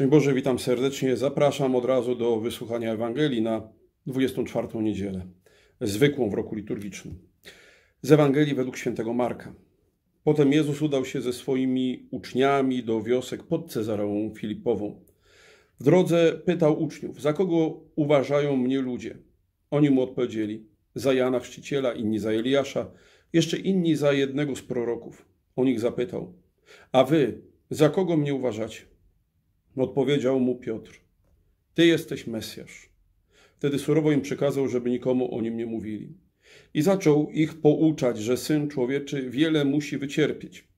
Szczęść Boże, witam serdecznie. Zapraszam od razu do wysłuchania Ewangelii na 24 niedzielę, zwykłą w roku liturgicznym. Z Ewangelii według świętego Marka. Potem Jezus udał się ze swoimi uczniami do wiosek pod Cezareą Filipową. W drodze pytał uczniów, za kogo uważają mnie ludzie? Oni mu odpowiedzieli, za Jana Chrzciciela, inni za Eliasza, jeszcze inni za jednego z proroków. O nich zapytał, a wy za kogo mnie uważacie? Odpowiedział mu Piotr: Ty jesteś Mesjasz. Wtedy surowo im przekazał, żeby nikomu o nim nie mówili. I zaczął ich pouczać, że syn człowieczy wiele musi wycierpieć,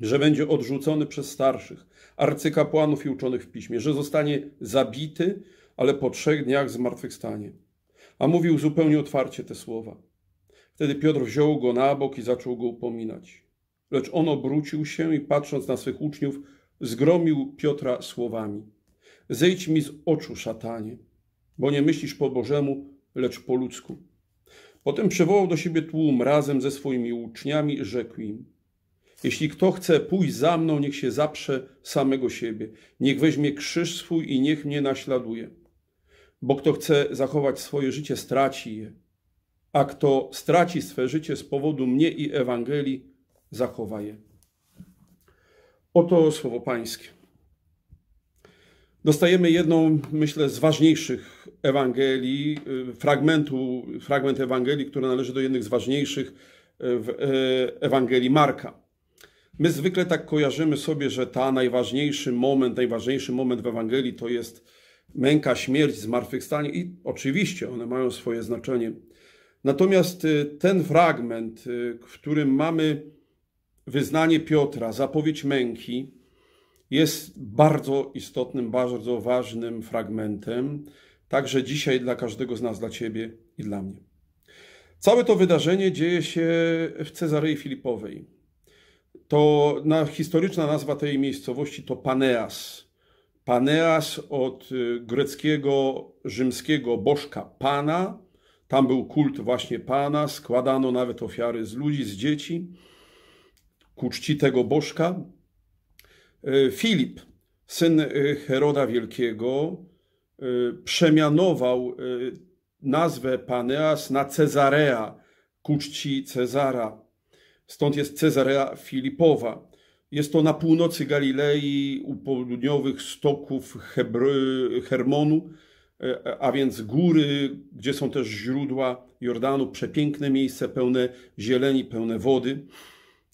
że będzie odrzucony przez starszych, arcykapłanów i uczonych w piśmie, że zostanie zabity, ale po trzech dniach zmartwychwstanie. A mówił zupełnie otwarcie te słowa. Wtedy Piotr wziął go na bok i zaczął go upominać. Lecz on obrócił się i patrząc na swych uczniów, zgromił Piotra słowami: Zejdź mi z oczu, szatanie, bo nie myślisz po Bożemu, lecz po ludzku. Potem przywołał do siebie tłum razem ze swoimi uczniami i rzekł im: Jeśli kto chce pójść za mną, niech się zaprze samego siebie, niech weźmie krzyż swój i niech mnie naśladuje. Bo kto chce zachować swoje życie, straci je, a kto straci swe życie z powodu mnie i Ewangelii, zachowa je. Oto słowo Pańskie. Dostajemy jedną, myślę, z ważniejszych Ewangelii, y, fragmentu, fragment Ewangelii, który należy do jednych z ważniejszych y, w y, Ewangelii Marka. My zwykle tak kojarzymy sobie, że ta najważniejszy moment, najważniejszy moment w Ewangelii to jest męka, śmierć, zmartwychwstanie i oczywiście one mają swoje znaczenie. Natomiast ten fragment, w którym mamy wyznanie Piotra, zapowiedź męki, jest bardzo istotnym, bardzo ważnym fragmentem, także dzisiaj dla każdego z nas, dla Ciebie i dla mnie. Całe to wydarzenie dzieje się w Cezarei Filipowej. To na, historyczna nazwa tej miejscowości to Paneas. Paneas od y, greckiego, rzymskiego bożka Pana. Tam był kult właśnie Pana, składano nawet ofiary z ludzi, z dzieci ku czci tego bożka. E, Filip, syn e, Heroda Wielkiego, e, przemianował nazwę Paneas na Cezarea, ku czci Cezara. Stąd jest Cezarea Filipowa. Jest to na północy Galilei, u południowych stoków Hebry, Hermonu, a więc góry, gdzie są też źródła Jordanu, przepiękne miejsce, pełne zieleni, pełne wody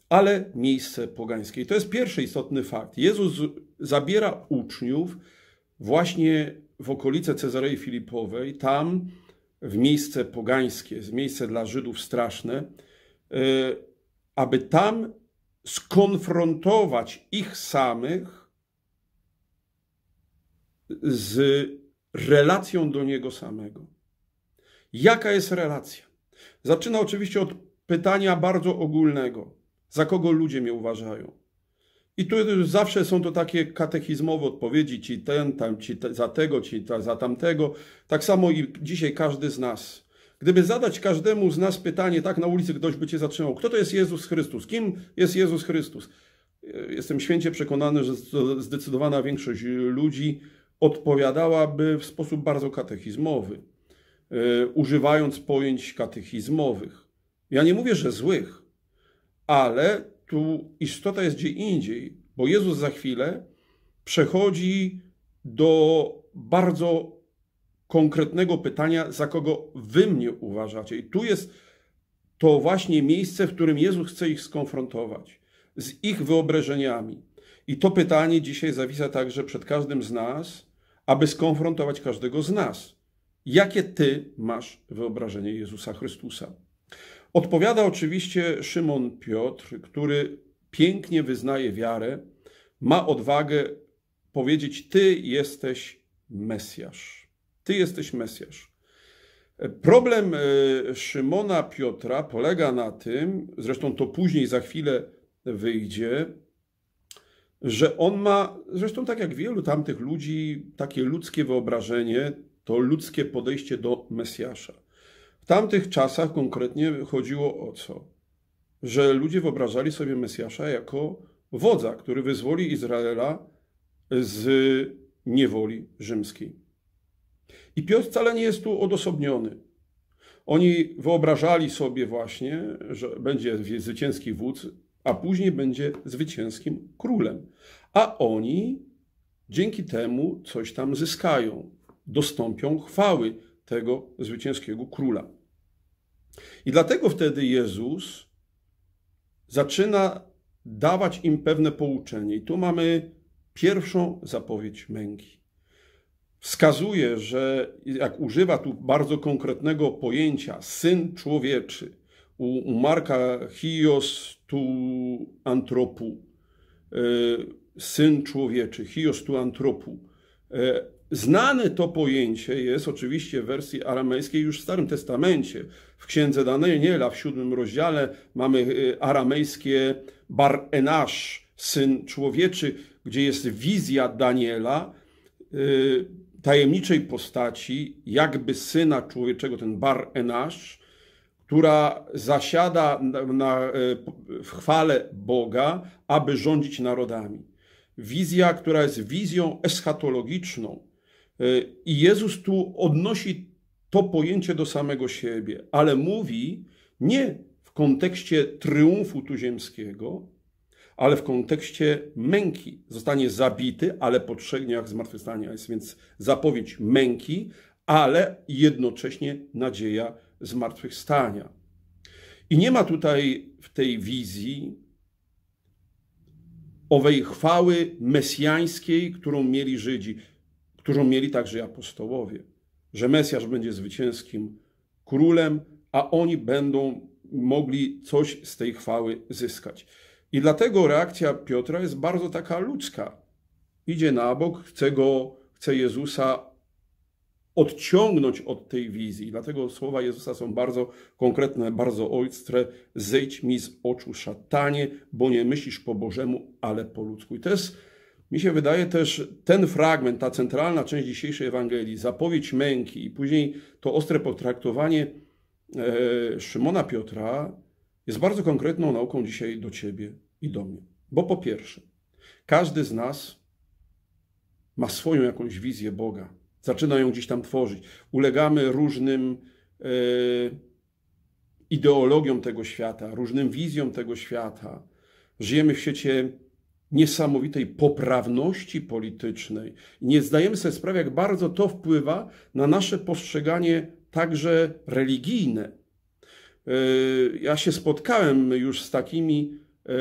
ale miejsce pogańskie. I to jest pierwszy istotny fakt. Jezus zabiera uczniów właśnie w okolice Cezarei Filipowej, tam w miejsce pogańskie, miejsce dla Żydów straszne, e, aby tam skonfrontować ich samych z relacją do Niego samego. Jaka jest relacja? Zaczyna oczywiście od pytania bardzo ogólnego za kogo ludzie mnie uważają. I tu zawsze są to takie katechizmowe odpowiedzi, ci ten, tam, ci te, za tego, ci ta, za tamtego. Tak samo i dzisiaj każdy z nas. Gdyby zadać każdemu z nas pytanie, tak na ulicy ktoś by cię zatrzymał, kto to jest Jezus Chrystus? Kim jest Jezus Chrystus? Jestem święcie przekonany, że zdecydowana większość ludzi odpowiadałaby w sposób bardzo katechizmowy, e, używając pojęć katechizmowych. Ja nie mówię, że złych, ale tu istota jest gdzie indziej, bo Jezus za chwilę przechodzi do bardzo konkretnego pytania, za kogo wy mnie uważacie. I tu jest to właśnie miejsce, w którym Jezus chce ich skonfrontować z ich wyobrażeniami. I to pytanie dzisiaj zawisa także przed każdym z nas, aby skonfrontować każdego z nas. Jakie ty masz wyobrażenie Jezusa Chrystusa? Odpowiada oczywiście Szymon Piotr, który pięknie wyznaje wiarę, ma odwagę powiedzieć: Ty jesteś Mesjasz. Ty jesteś Mesjasz. Problem e, Szymona Piotra polega na tym, zresztą to później za chwilę wyjdzie, że on ma, zresztą tak jak wielu tamtych ludzi, takie ludzkie wyobrażenie, to ludzkie podejście do Mesjasza tamtych czasach konkretnie chodziło o co? Że ludzie wyobrażali sobie Mesjasza jako wodza, który wyzwoli Izraela z niewoli rzymskiej. I Piotr wcale nie jest tu odosobniony. Oni wyobrażali sobie właśnie, że będzie zwycięski wódz, a później będzie zwycięskim królem. A oni dzięki temu coś tam zyskają, dostąpią chwały tego zwycięskiego króla. I dlatego wtedy Jezus zaczyna dawać im pewne pouczenie. I tu mamy pierwszą zapowiedź męki. Wskazuje, że jak używa tu bardzo konkretnego pojęcia syn człowieczy, u, Marka Chios tu antropu, y, syn człowieczy, Chios tu antropu, y, Znane to pojęcie jest oczywiście w wersji aramejskiej już w Starym Testamencie. W Księdze Daniela w siódmym rozdziale mamy y, aramejskie Bar Enash, syn człowieczy, gdzie jest wizja Daniela, y, tajemniczej postaci, jakby syna człowieczego, ten Bar Enash, która zasiada na, na, y, w chwale Boga, aby rządzić narodami. Wizja, która jest wizją eschatologiczną, E, I Jezus tu odnosi to pojęcie do samego siebie, ale mówi nie w kontekście triumfu tu ziemskiego, ale w kontekście męki. Zostanie zabity, ale po trzech dniach zmartwychwstania. Jest więc zapowiedź męki, ale jednocześnie nadzieja zmartwychwstania. I nie ma tutaj w tej wizji owej chwały mesjańskiej, którą mieli Żydzi którą mieli także apostołowie, że Mesjasz będzie zwycięskim królem, a oni będą mogli coś z tej chwały zyskać. I dlatego reakcja Piotra jest bardzo taka ludzka. Idzie na bok, chce go, chce Jezusa odciągnąć od tej wizji. Dlatego słowa Jezusa są bardzo konkretne, bardzo ojstre. Zejdź mi z oczu, szatanie, bo nie myślisz po Bożemu, ale po ludzku. I to jest mi się wydaje też ten fragment, ta centralna część dzisiejszej Ewangelii, zapowiedź męki i później to ostre potraktowanie e, Szymona Piotra jest bardzo konkretną nauką dzisiaj do ciebie i do mnie. Bo po pierwsze, każdy z nas ma swoją jakąś wizję Boga. Zaczyna ją gdzieś tam tworzyć. Ulegamy różnym e, ideologiom tego świata, różnym wizjom tego świata. Żyjemy w świecie niesamowitej poprawności politycznej. Nie zdajemy sobie sprawy, jak bardzo to wpływa na nasze postrzeganie także religijne. E, ja się spotkałem już z takimi e,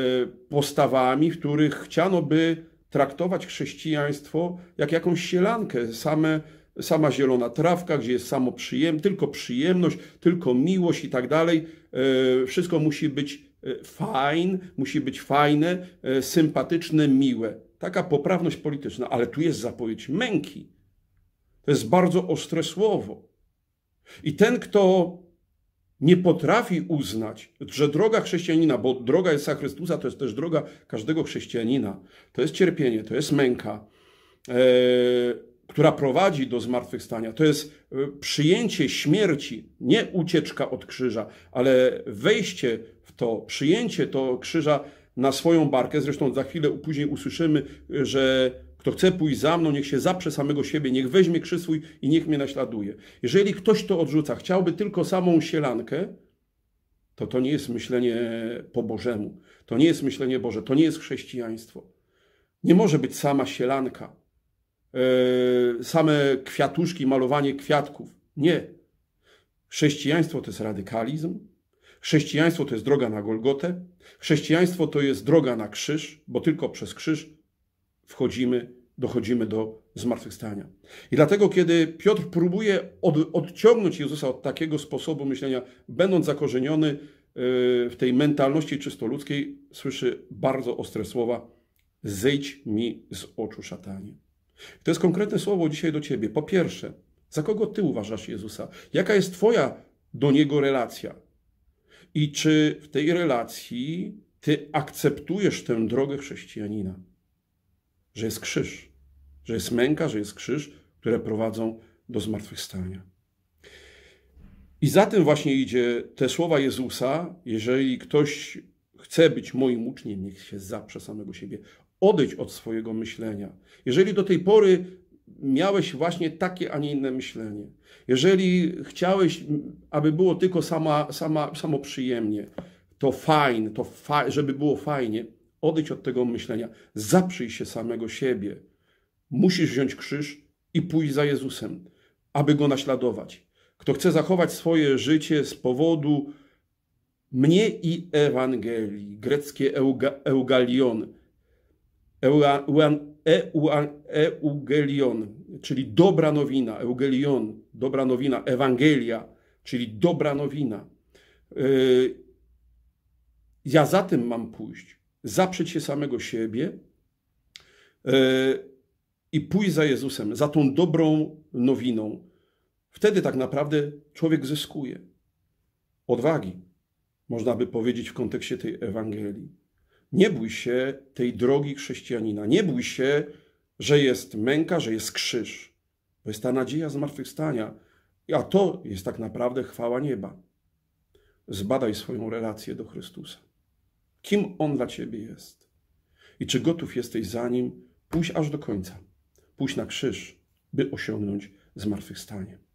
postawami, w których chciano by traktować chrześcijaństwo jak jakąś sielankę, same, sama zielona trawka, gdzie jest samo przyjem, tylko przyjemność, tylko miłość i tak dalej. E, wszystko musi być Y, fajn, musi być fajne, y, sympatyczne, miłe. Taka poprawność polityczna, ale tu jest zapowiedź męki. To jest bardzo ostre słowo. I ten, kto nie potrafi uznać, że droga chrześcijanina, bo droga Jezusa Chrystusa to jest też droga każdego chrześcijanina, to jest cierpienie, to jest męka. Eee, która prowadzi do zmartwychwstania. To jest y, przyjęcie śmierci, nie ucieczka od krzyża, ale wejście w to, przyjęcie to krzyża na swoją barkę. Zresztą za chwilę później usłyszymy, y, że kto chce pójść za mną, niech się zaprze samego siebie, niech weźmie krzyż swój i niech mnie naśladuje. Jeżeli ktoś to odrzuca, chciałby tylko samą sielankę, to to nie jest myślenie po Bożemu. To nie jest myślenie Boże, to nie jest chrześcijaństwo. Nie może być sama sielanka. Yy, same kwiatuszki, malowanie kwiatków. Nie. Chrześcijaństwo to jest radykalizm, chrześcijaństwo to jest droga na Golgotę, chrześcijaństwo to jest droga na krzyż, bo tylko przez krzyż wchodzimy, dochodzimy do zmartwychwstania. I dlatego, kiedy Piotr próbuje od, odciągnąć Jezusa od takiego sposobu myślenia, będąc zakorzeniony yy, w tej mentalności czysto ludzkiej, słyszy bardzo ostre słowa: Zejdź mi z oczu, szatanie. To jest konkretne słowo dzisiaj do ciebie. Po pierwsze, za kogo ty uważasz Jezusa? Jaka jest twoja do niego relacja? I czy w tej relacji ty akceptujesz tę drogę chrześcijanina? Że jest krzyż, że jest męka, że jest krzyż, które prowadzą do zmartwychwstania. I za tym właśnie idzie te słowa Jezusa, jeżeli ktoś chce być moim uczniem, niech się zaprze samego siebie, odejść od swojego myślenia. Jeżeli do tej pory miałeś właśnie takie, a nie inne myślenie, jeżeli chciałeś, aby było tylko sama, sama, samo przyjemnie, to fajne, to fa żeby było fajnie, odejdź od tego myślenia, zaprzyj się samego siebie. Musisz wziąć krzyż i pójść za Jezusem, aby go naśladować. Kto chce zachować swoje życie z powodu mnie i Ewangelii, greckie euga, eugalion, E, e, eugelion, czyli dobra nowina, eugelion, dobra nowina, Ewangelia, czyli dobra nowina. E, ja za tym mam pójść, zaprzeć się samego siebie i pójść za Jezusem, za tą dobrą nowiną. Wtedy tak naprawdę człowiek zyskuje odwagi, można by powiedzieć w kontekście tej Ewangelii. Nie bój się tej drogi chrześcijanina. Nie bój się, że jest męka, że jest krzyż. To jest ta nadzieja zmartwychwstania. A to jest tak naprawdę chwała nieba. Zbadaj swoją relację do Chrystusa. Kim On dla ciebie jest? I czy gotów jesteś za Nim pójść aż do końca, pójść na krzyż, by osiągnąć zmartwychwstanie?